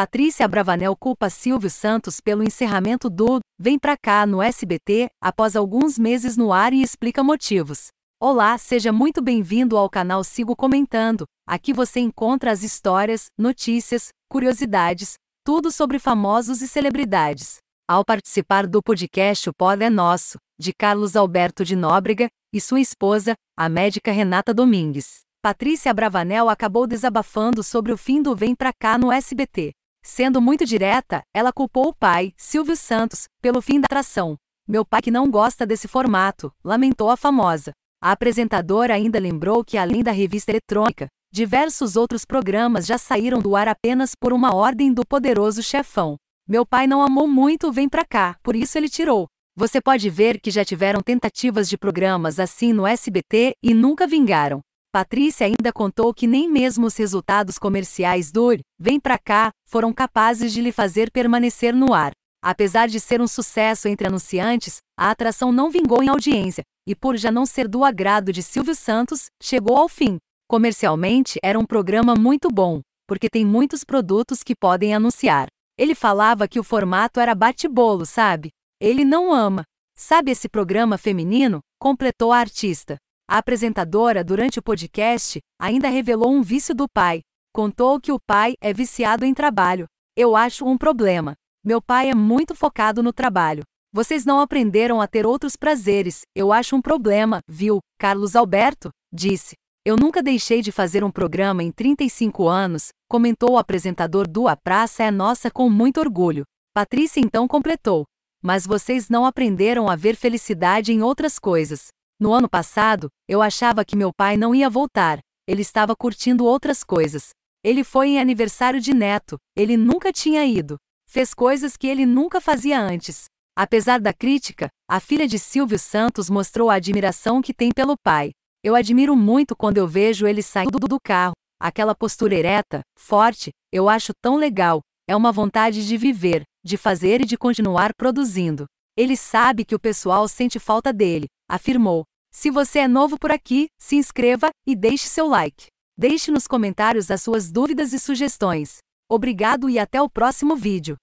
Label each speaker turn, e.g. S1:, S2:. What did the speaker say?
S1: Patrícia Bravanel culpa Silvio Santos pelo encerramento do Vem Pra Cá no SBT, após alguns meses no ar e explica motivos. Olá, seja muito bem-vindo ao canal Sigo Comentando. Aqui você encontra as histórias, notícias, curiosidades, tudo sobre famosos e celebridades. Ao participar do podcast O Pod é Nosso, de Carlos Alberto de Nóbrega e sua esposa, a médica Renata Domingues. Patrícia Bravanel acabou desabafando sobre o fim do Vem Pra Cá no SBT. Sendo muito direta, ela culpou o pai, Silvio Santos, pelo fim da atração. Meu pai que não gosta desse formato, lamentou a famosa. A apresentadora ainda lembrou que além da revista eletrônica, diversos outros programas já saíram do ar apenas por uma ordem do poderoso chefão. Meu pai não amou muito Vem Pra Cá, por isso ele tirou. Você pode ver que já tiveram tentativas de programas assim no SBT e nunca vingaram. Patrícia ainda contou que nem mesmo os resultados comerciais do Vem Pra Cá foram capazes de lhe fazer permanecer no ar. Apesar de ser um sucesso entre anunciantes, a atração não vingou em audiência, e por já não ser do agrado de Silvio Santos, chegou ao fim. Comercialmente, era um programa muito bom, porque tem muitos produtos que podem anunciar. Ele falava que o formato era bate-bolo, sabe? Ele não ama. Sabe esse programa feminino? Completou a artista. A apresentadora, durante o podcast, ainda revelou um vício do pai. Contou que o pai é viciado em trabalho. Eu acho um problema. Meu pai é muito focado no trabalho. Vocês não aprenderam a ter outros prazeres, eu acho um problema, viu? Carlos Alberto disse. Eu nunca deixei de fazer um programa em 35 anos, comentou o apresentador do A Praça é Nossa com muito orgulho. Patrícia então completou. Mas vocês não aprenderam a ver felicidade em outras coisas. No ano passado, eu achava que meu pai não ia voltar. Ele estava curtindo outras coisas. Ele foi em aniversário de neto. Ele nunca tinha ido. Fez coisas que ele nunca fazia antes. Apesar da crítica, a filha de Silvio Santos mostrou a admiração que tem pelo pai. Eu admiro muito quando eu vejo ele saindo do carro. Aquela postura ereta, forte, eu acho tão legal. É uma vontade de viver, de fazer e de continuar produzindo. Ele sabe que o pessoal sente falta dele, afirmou. Se você é novo por aqui, se inscreva e deixe seu like. Deixe nos comentários as suas dúvidas e sugestões. Obrigado e até o próximo vídeo.